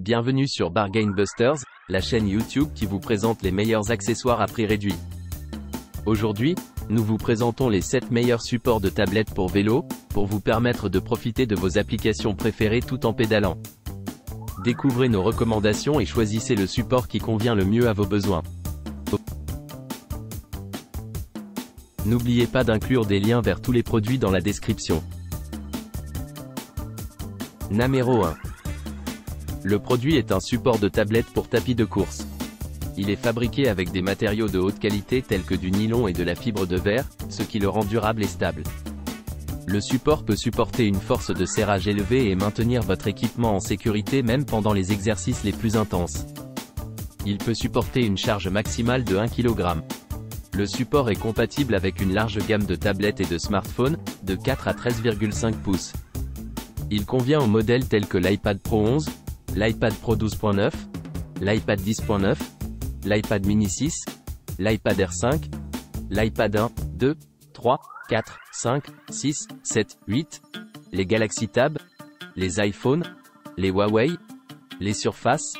Bienvenue sur Bargain Busters, la chaîne YouTube qui vous présente les meilleurs accessoires à prix réduit. Aujourd'hui, nous vous présentons les 7 meilleurs supports de tablettes pour vélo, pour vous permettre de profiter de vos applications préférées tout en pédalant. Découvrez nos recommandations et choisissez le support qui convient le mieux à vos besoins. N'oubliez pas d'inclure des liens vers tous les produits dans la description. Numéro 1 le produit est un support de tablette pour tapis de course. Il est fabriqué avec des matériaux de haute qualité tels que du nylon et de la fibre de verre, ce qui le rend durable et stable. Le support peut supporter une force de serrage élevée et maintenir votre équipement en sécurité même pendant les exercices les plus intenses. Il peut supporter une charge maximale de 1 kg. Le support est compatible avec une large gamme de tablettes et de smartphones, de 4 à 13,5 pouces. Il convient aux modèles tels que l'iPad Pro 11, l'iPad Pro 12.9, l'iPad 10.9, l'iPad Mini 6, l'iPad Air 5, l'iPad 1, 2, 3, 4, 5, 6, 7, 8, les Galaxy Tab, les iPhone les Huawei, les Surface,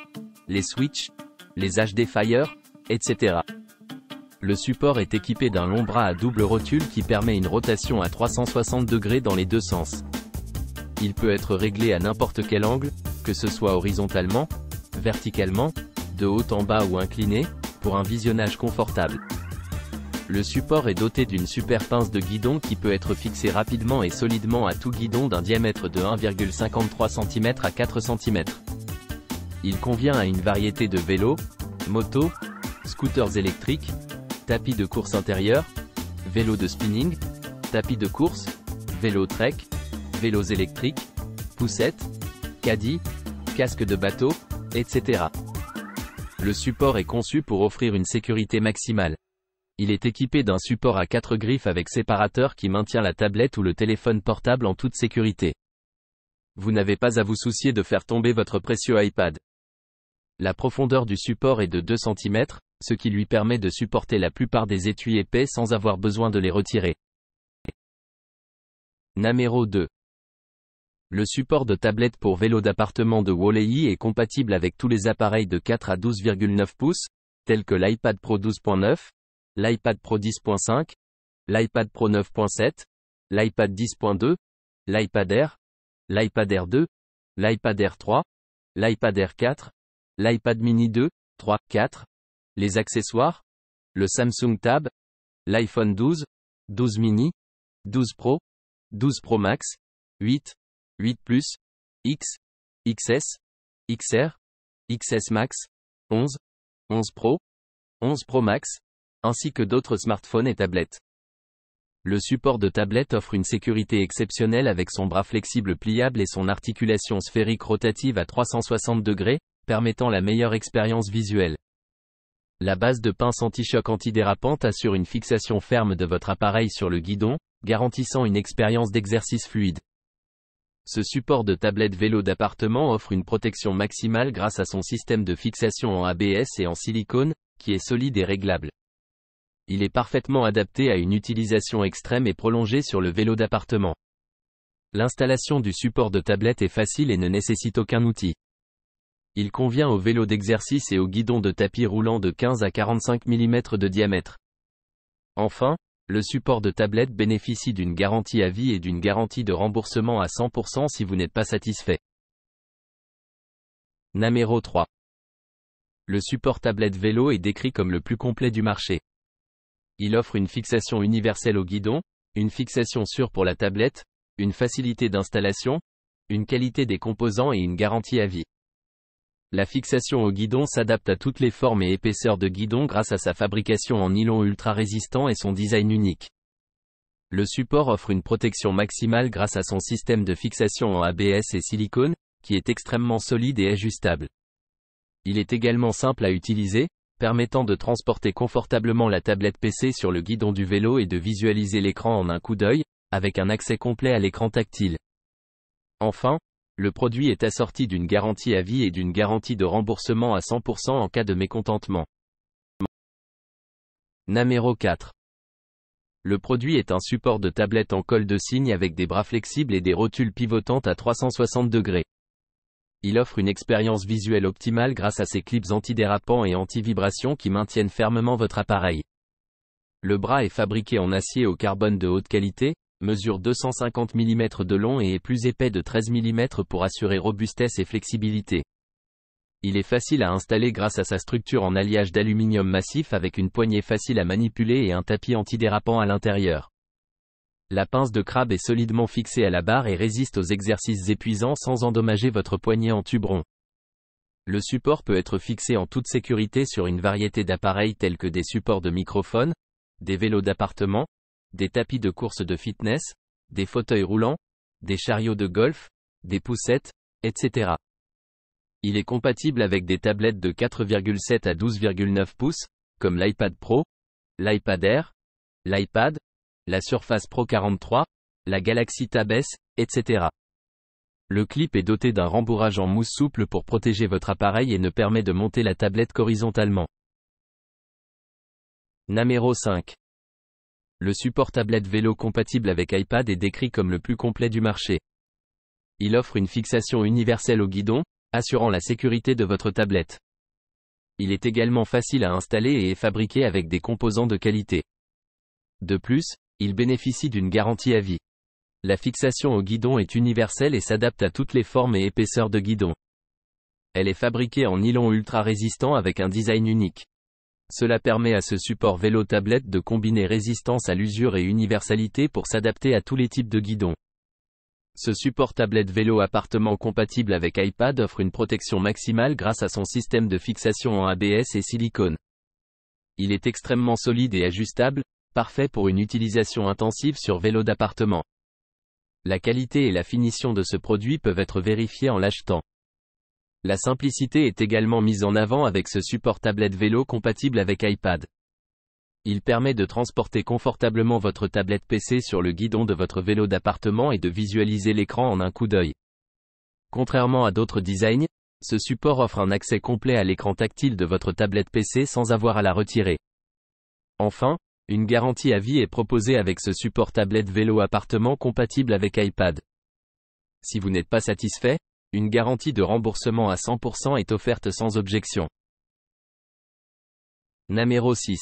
les Switch, les HD Fire, etc. Le support est équipé d'un long bras à double rotule qui permet une rotation à 360 degrés dans les deux sens. Il peut être réglé à n'importe quel angle, que ce soit horizontalement, verticalement, de haut en bas ou incliné, pour un visionnage confortable. Le support est doté d'une super pince de guidon qui peut être fixée rapidement et solidement à tout guidon d'un diamètre de 1,53 cm à 4 cm. Il convient à une variété de vélos, motos, scooters électriques, tapis de course intérieure, vélos de spinning, tapis de course, vélos trek, vélos électriques, poussettes, caddie, casque de bateau, etc. Le support est conçu pour offrir une sécurité maximale. Il est équipé d'un support à quatre griffes avec séparateur qui maintient la tablette ou le téléphone portable en toute sécurité. Vous n'avez pas à vous soucier de faire tomber votre précieux iPad. La profondeur du support est de 2 cm, ce qui lui permet de supporter la plupart des étuis épais sans avoir besoin de les retirer. Numéro 2. Le support de tablette pour vélo d'appartement de Wolei est compatible avec tous les appareils de 4 à 12,9 pouces, tels que l'iPad Pro 12.9, l'iPad Pro 10.5, l'iPad Pro 9.7, l'iPad 10.2, l'iPad Air, l'iPad Air 2, l'iPad Air 3, l'iPad Air 4, l'iPad Mini 2, 3, 4, les accessoires, le Samsung Tab, l'iPhone 12, 12 mini, 12 Pro, 12 Pro Max, 8, 8 Plus, X, XS, XR, XS Max, 11, 11 Pro, 11 Pro Max, ainsi que d'autres smartphones et tablettes. Le support de tablette offre une sécurité exceptionnelle avec son bras flexible pliable et son articulation sphérique rotative à 360 degrés, permettant la meilleure expérience visuelle. La base de pince anti-choc antidérapante assure une fixation ferme de votre appareil sur le guidon, garantissant une expérience d'exercice fluide. Ce support de tablette vélo d'appartement offre une protection maximale grâce à son système de fixation en ABS et en silicone, qui est solide et réglable. Il est parfaitement adapté à une utilisation extrême et prolongée sur le vélo d'appartement. L'installation du support de tablette est facile et ne nécessite aucun outil. Il convient au vélo d'exercice et au guidon de tapis roulant de 15 à 45 mm de diamètre. Enfin, le support de tablette bénéficie d'une garantie à vie et d'une garantie de remboursement à 100% si vous n'êtes pas satisfait. Numéro 3. Le support tablette vélo est décrit comme le plus complet du marché. Il offre une fixation universelle au guidon, une fixation sûre pour la tablette, une facilité d'installation, une qualité des composants et une garantie à vie. La fixation au guidon s'adapte à toutes les formes et épaisseurs de guidon grâce à sa fabrication en nylon ultra résistant et son design unique. Le support offre une protection maximale grâce à son système de fixation en ABS et silicone, qui est extrêmement solide et ajustable. Il est également simple à utiliser, permettant de transporter confortablement la tablette PC sur le guidon du vélo et de visualiser l'écran en un coup d'œil, avec un accès complet à l'écran tactile. Enfin, le produit est assorti d'une garantie à vie et d'une garantie de remboursement à 100% en cas de mécontentement. Numéro 4. Le produit est un support de tablette en colle de cygne avec des bras flexibles et des rotules pivotantes à 360 degrés. Il offre une expérience visuelle optimale grâce à ses clips antidérapants et anti-vibrations qui maintiennent fermement votre appareil. Le bras est fabriqué en acier au carbone de haute qualité, mesure 250 mm de long et est plus épais de 13 mm pour assurer robustesse et flexibilité. Il est facile à installer grâce à sa structure en alliage d'aluminium massif avec une poignée facile à manipuler et un tapis antidérapant à l'intérieur. La pince de crabe est solidement fixée à la barre et résiste aux exercices épuisants sans endommager votre poignet en tuberon. Le support peut être fixé en toute sécurité sur une variété d'appareils tels que des supports de microphone, des vélos d'appartement, des tapis de course de fitness, des fauteuils roulants, des chariots de golf, des poussettes, etc. Il est compatible avec des tablettes de 4,7 à 12,9 pouces, comme l'iPad Pro, l'iPad Air, l'iPad, la Surface Pro 43, la Galaxy Tab S, etc. Le clip est doté d'un rembourrage en mousse souple pour protéger votre appareil et ne permet de monter la tablette qu'horizontalement. Numéro 5 le support tablette vélo compatible avec iPad est décrit comme le plus complet du marché. Il offre une fixation universelle au guidon, assurant la sécurité de votre tablette. Il est également facile à installer et est fabriqué avec des composants de qualité. De plus, il bénéficie d'une garantie à vie. La fixation au guidon est universelle et s'adapte à toutes les formes et épaisseurs de guidon. Elle est fabriquée en nylon ultra résistant avec un design unique. Cela permet à ce support vélo-tablette de combiner résistance à l'usure et universalité pour s'adapter à tous les types de guidons. Ce support tablette vélo appartement compatible avec iPad offre une protection maximale grâce à son système de fixation en ABS et silicone. Il est extrêmement solide et ajustable, parfait pour une utilisation intensive sur vélo d'appartement. La qualité et la finition de ce produit peuvent être vérifiées en l'achetant. La simplicité est également mise en avant avec ce support tablette vélo compatible avec iPad. Il permet de transporter confortablement votre tablette PC sur le guidon de votre vélo d'appartement et de visualiser l'écran en un coup d'œil. Contrairement à d'autres designs, ce support offre un accès complet à l'écran tactile de votre tablette PC sans avoir à la retirer. Enfin, une garantie à vie est proposée avec ce support tablette vélo appartement compatible avec iPad. Si vous n'êtes pas satisfait, une garantie de remboursement à 100% est offerte sans objection. Numéro 6.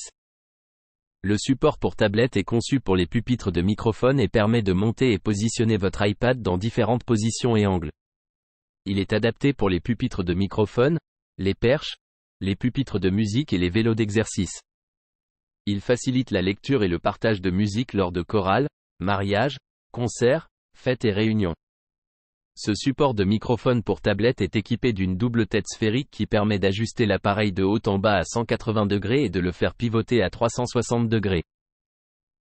Le support pour tablette est conçu pour les pupitres de microphone et permet de monter et positionner votre iPad dans différentes positions et angles. Il est adapté pour les pupitres de microphone, les perches, les pupitres de musique et les vélos d'exercice. Il facilite la lecture et le partage de musique lors de chorales, mariages, concerts, fêtes et réunions. Ce support de microphone pour tablette est équipé d'une double tête sphérique qui permet d'ajuster l'appareil de haut en bas à 180 degrés et de le faire pivoter à 360 degrés.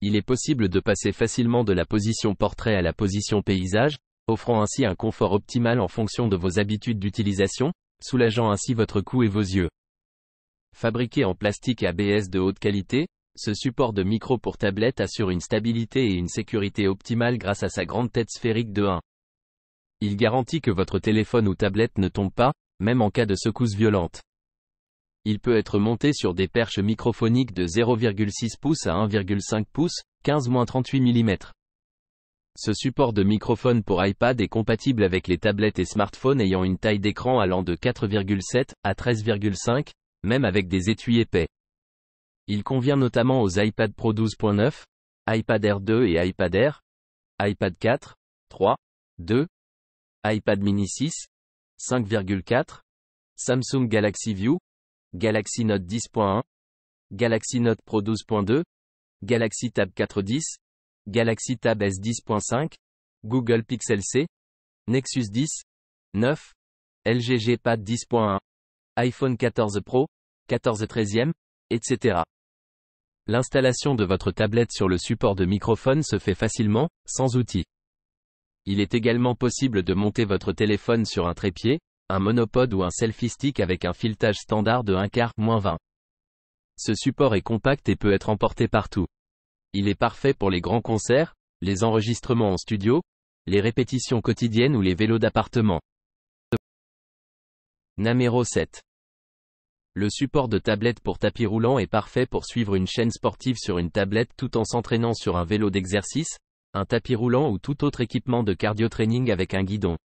Il est possible de passer facilement de la position portrait à la position paysage, offrant ainsi un confort optimal en fonction de vos habitudes d'utilisation, soulageant ainsi votre cou et vos yeux. Fabriqué en plastique ABS de haute qualité, ce support de micro pour tablette assure une stabilité et une sécurité optimales grâce à sa grande tête sphérique de 1. Il garantit que votre téléphone ou tablette ne tombe pas, même en cas de secousse violente. Il peut être monté sur des perches microphoniques de 0,6 pouces à 1,5 pouces, 15-38 mm. Ce support de microphone pour iPad est compatible avec les tablettes et smartphones ayant une taille d'écran allant de 4,7 à 13,5, même avec des étuis épais. Il convient notamment aux iPad Pro 12.9, iPad Air 2 et iPad Air, iPad 4, 3, 2, iPad mini 6, 5,4, Samsung Galaxy View, Galaxy Note 10.1, Galaxy Note Pro 12.2, Galaxy Tab 410, Galaxy Tab S 10.5, Google Pixel C, Nexus 10, 9, LG G Pad 10.1, iPhone 14 Pro, 14 13e, etc. L'installation de votre tablette sur le support de microphone se fait facilement, sans outils. Il est également possible de monter votre téléphone sur un trépied, un monopode ou un selfie stick avec un filetage standard de 1 quart 20. Ce support est compact et peut être emporté partout. Il est parfait pour les grands concerts, les enregistrements en studio, les répétitions quotidiennes ou les vélos d'appartement. Numéro 7. Le support de tablette pour tapis roulant est parfait pour suivre une chaîne sportive sur une tablette tout en s'entraînant sur un vélo d'exercice, un tapis roulant ou tout autre équipement de cardio-training avec un guidon.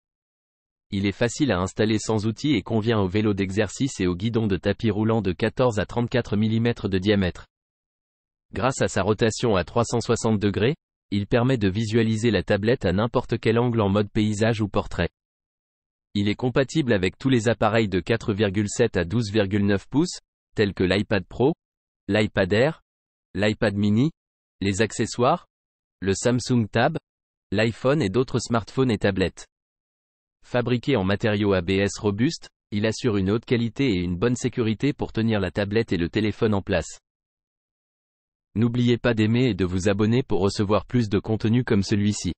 Il est facile à installer sans outils et convient au vélo d'exercice et au guidon de tapis roulant de 14 à 34 mm de diamètre. Grâce à sa rotation à 360 degrés, il permet de visualiser la tablette à n'importe quel angle en mode paysage ou portrait. Il est compatible avec tous les appareils de 4,7 à 12,9 pouces, tels que l'iPad Pro, l'iPad Air, l'iPad Mini, les accessoires, le Samsung Tab, l'iPhone et d'autres smartphones et tablettes. Fabriqué en matériaux ABS robustes, il assure une haute qualité et une bonne sécurité pour tenir la tablette et le téléphone en place. N'oubliez pas d'aimer et de vous abonner pour recevoir plus de contenu comme celui-ci.